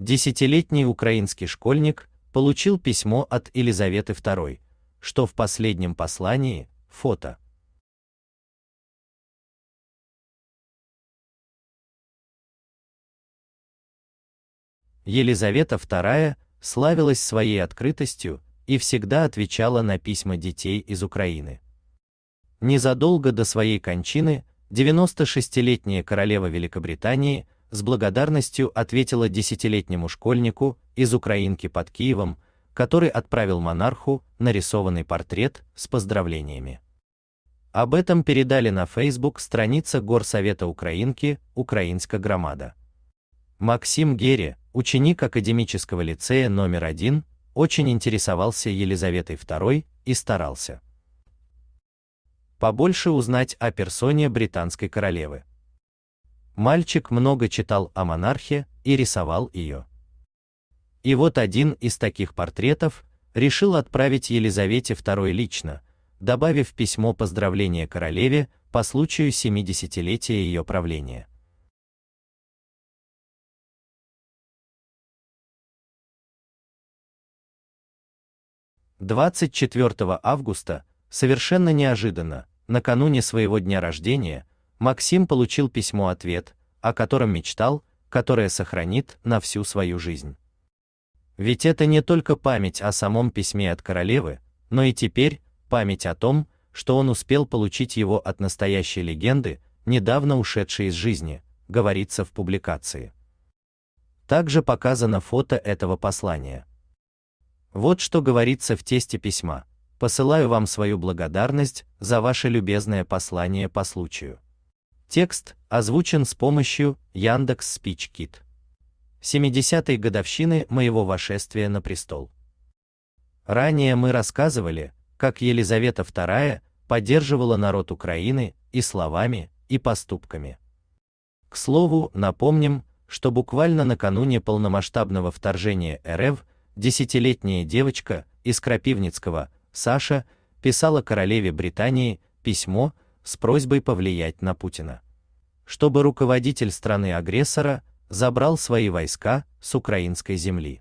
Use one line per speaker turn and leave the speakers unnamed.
Десятилетний украинский школьник получил письмо от Елизаветы II, что в последнем послании, фото. Елизавета II славилась своей открытостью и всегда отвечала на письма детей из Украины. Незадолго до своей кончины 96-летняя королева Великобритании – с благодарностью ответила десятилетнему школьнику из Украинки под Киевом, который отправил монарху нарисованный портрет с поздравлениями. Об этом передали на Facebook страница Горсовета Украинки «Украинская громада». Максим Гери, ученик академического лицея номер один, очень интересовался Елизаветой II и старался побольше узнать о персоне британской королевы. Мальчик много читал о монархе и рисовал ее. И вот один из таких портретов решил отправить Елизавете II лично, добавив письмо поздравления королеве по случаю 70-летия ее правления. Двадцать августа, совершенно неожиданно, накануне своего дня рождения, Максим получил письмо-ответ, о котором мечтал, которое сохранит на всю свою жизнь. Ведь это не только память о самом письме от королевы, но и теперь память о том, что он успел получить его от настоящей легенды, недавно ушедшей из жизни, говорится в публикации. Также показано фото этого послания. Вот что говорится в тесте письма. Посылаю вам свою благодарность за ваше любезное послание по случаю. Текст озвучен с помощью Яндекс Спичкит. 70-й годовщины моего вошествия на престол. Ранее мы рассказывали, как Елизавета II поддерживала народ Украины и словами, и поступками. К слову, напомним, что буквально накануне полномасштабного вторжения РФ десятилетняя девочка из Крапивницкого, Саша, писала королеве Британии письмо, с просьбой повлиять на Путина, чтобы руководитель страны-агрессора забрал свои войска с украинской земли.